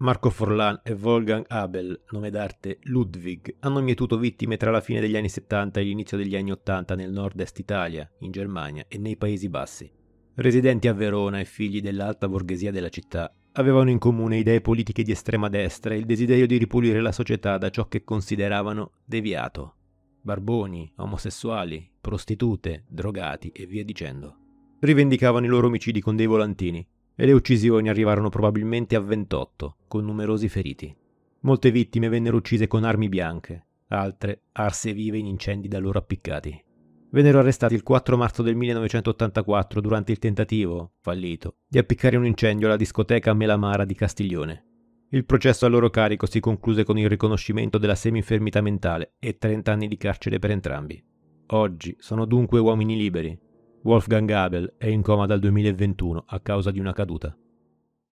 Marco Forlan e Wolfgang Abel, nome d'arte Ludwig, hanno mietuto vittime tra la fine degli anni 70 e l'inizio degli anni 80 nel nord-est Italia, in Germania e nei Paesi Bassi. Residenti a Verona e figli dell'alta borghesia della città, avevano in comune idee politiche di estrema destra e il desiderio di ripulire la società da ciò che consideravano deviato. Barboni, omosessuali, prostitute, drogati e via dicendo. Rivendicavano i loro omicidi con dei volantini, e le uccisioni arrivarono probabilmente a 28, con numerosi feriti. Molte vittime vennero uccise con armi bianche, altre arse vive in incendi da loro appiccati. Vennero arrestati il 4 marzo del 1984 durante il tentativo, fallito, di appiccare un incendio alla discoteca Melamara di Castiglione. Il processo a loro carico si concluse con il riconoscimento della semi-infermità mentale e 30 anni di carcere per entrambi. Oggi sono dunque uomini liberi, Wolfgang Abel è in coma dal 2021 a causa di una caduta.